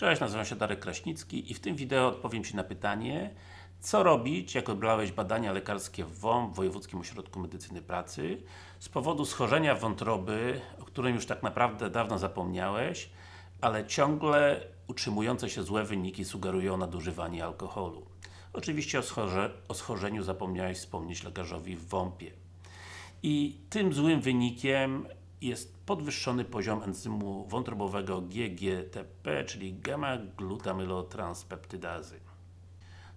Cześć, nazywam się Darek Kraśnicki i w tym wideo odpowiem Ci na pytanie co robić, jak odbrałeś badania lekarskie w WOM w Wojewódzkim Ośrodku Medycyny Pracy z powodu schorzenia wątroby, o którym już tak naprawdę dawno zapomniałeś, ale ciągle utrzymujące się złe wyniki sugerują nadużywanie alkoholu. Oczywiście o, schorze, o schorzeniu zapomniałeś wspomnieć lekarzowi w WOMP-ie. I tym złym wynikiem jest podwyższony poziom enzymu wątrobowego GGTP, czyli gamma-glutamylotranspeptydazy.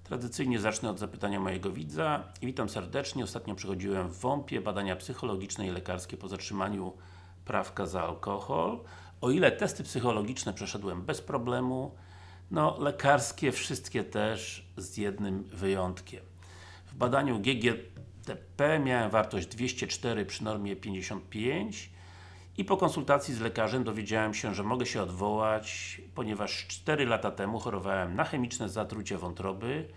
Tradycyjnie zacznę od zapytania mojego widza. Witam serdecznie. Ostatnio przechodziłem w WOMP-ie badania psychologiczne i lekarskie po zatrzymaniu prawka za alkohol. O ile testy psychologiczne przeszedłem bez problemu, no lekarskie wszystkie też z jednym wyjątkiem. W badaniu GGTP miałem wartość 204 przy normie 55, i po konsultacji z lekarzem dowiedziałem się, że mogę się odwołać, ponieważ 4 lata temu chorowałem na chemiczne zatrucie wątroby,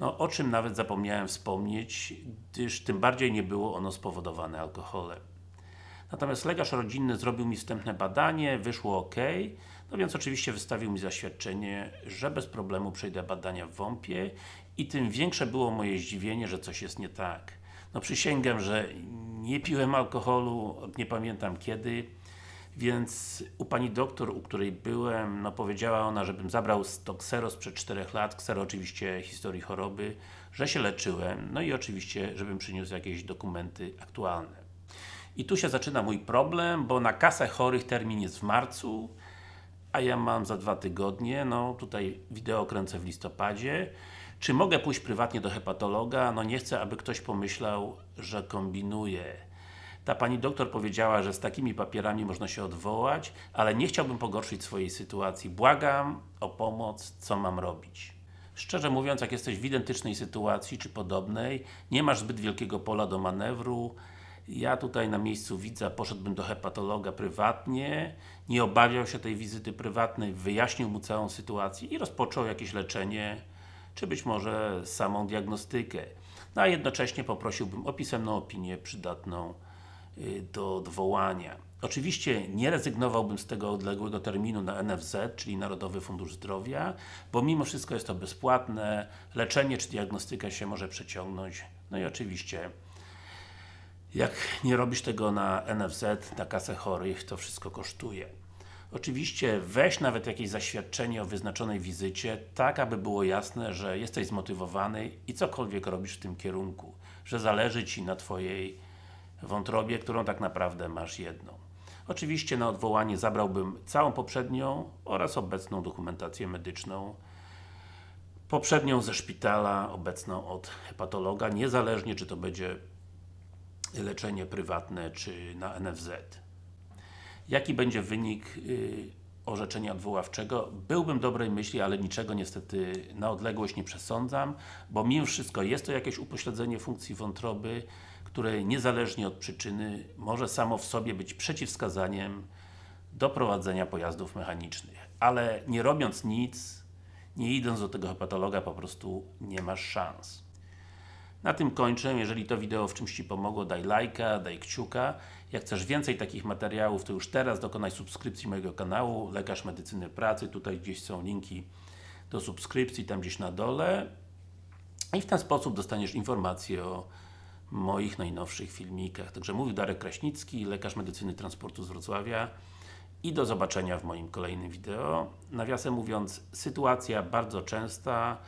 no, o czym nawet zapomniałem wspomnieć, gdyż tym bardziej nie było ono spowodowane alkoholem. Natomiast lekarz rodzinny zrobił mi wstępne badanie, wyszło ok, no więc oczywiście wystawił mi zaświadczenie, że bez problemu przejdę badania w WOMP-ie i tym większe było moje zdziwienie, że coś jest nie tak. No przysięgam, że nie piłem alkoholu, nie pamiętam kiedy, więc u pani doktor, u której byłem, no powiedziała ona, żebym zabrał to ksero sprzed 4 lat, ksero oczywiście historii choroby, że się leczyłem, no i oczywiście, żebym przyniósł jakieś dokumenty aktualne. I tu się zaczyna mój problem, bo na kasę chorych termin jest w marcu, a ja mam za dwa tygodnie, no tutaj wideo kręcę w listopadzie. Czy mogę pójść prywatnie do hepatologa? No nie chcę, aby ktoś pomyślał, że kombinuję. Ta pani doktor powiedziała, że z takimi papierami można się odwołać, ale nie chciałbym pogorszyć swojej sytuacji. Błagam o pomoc, co mam robić? Szczerze mówiąc, jak jesteś w identycznej sytuacji, czy podobnej, nie masz zbyt wielkiego pola do manewru, ja tutaj na miejscu widza poszedłbym do hepatologa prywatnie, nie obawiał się tej wizyty prywatnej, wyjaśnił mu całą sytuację i rozpoczął jakieś leczenie, czy być może samą diagnostykę. No a jednocześnie poprosiłbym o pisemną opinię przydatną y, do odwołania. Oczywiście nie rezygnowałbym z tego odległego terminu na NFZ, czyli Narodowy Fundusz Zdrowia, bo mimo wszystko jest to bezpłatne, leczenie czy diagnostyka się może przeciągnąć, no i oczywiście jak nie robisz tego na NFZ, na kasę chorych, to wszystko kosztuje. Oczywiście weź nawet jakieś zaświadczenie o wyznaczonej wizycie, tak aby było jasne, że jesteś zmotywowany i cokolwiek robisz w tym kierunku, że zależy Ci na Twojej wątrobie, którą tak naprawdę masz jedną. Oczywiście na odwołanie zabrałbym całą poprzednią oraz obecną dokumentację medyczną, poprzednią ze szpitala, obecną od hepatologa, niezależnie czy to będzie leczenie prywatne czy na NFZ. Jaki będzie wynik y, orzeczenia odwoławczego? Byłbym dobrej myśli, ale niczego niestety na odległość nie przesądzam, bo mimo wszystko jest to jakieś upośledzenie funkcji wątroby, które niezależnie od przyczyny może samo w sobie być przeciwwskazaniem do prowadzenia pojazdów mechanicznych. Ale nie robiąc nic, nie idąc do tego hepatologa po prostu nie masz szans. Na tym kończę. Jeżeli to wideo w czymś Ci pomogło, daj lajka, daj kciuka. Jak chcesz więcej takich materiałów, to już teraz dokonaj subskrypcji mojego kanału Lekarz Medycyny Pracy. Tutaj gdzieś są linki do subskrypcji, tam gdzieś na dole. I w ten sposób dostaniesz informacje o moich najnowszych filmikach. Także mówił Darek Kraśnicki, lekarz medycyny transportu z Wrocławia i do zobaczenia w moim kolejnym wideo. Nawiasem mówiąc, sytuacja bardzo częsta,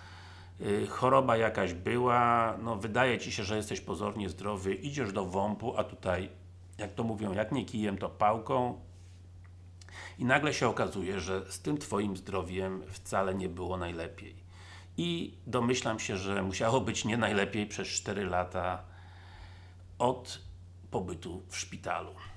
Y, choroba jakaś była, no wydaje Ci się, że jesteś pozornie zdrowy, idziesz do WOMP-u, a tutaj, jak to mówią, jak nie kijem, to pałką. I nagle się okazuje, że z tym Twoim zdrowiem wcale nie było najlepiej. I domyślam się, że musiało być nie najlepiej przez 4 lata od pobytu w szpitalu.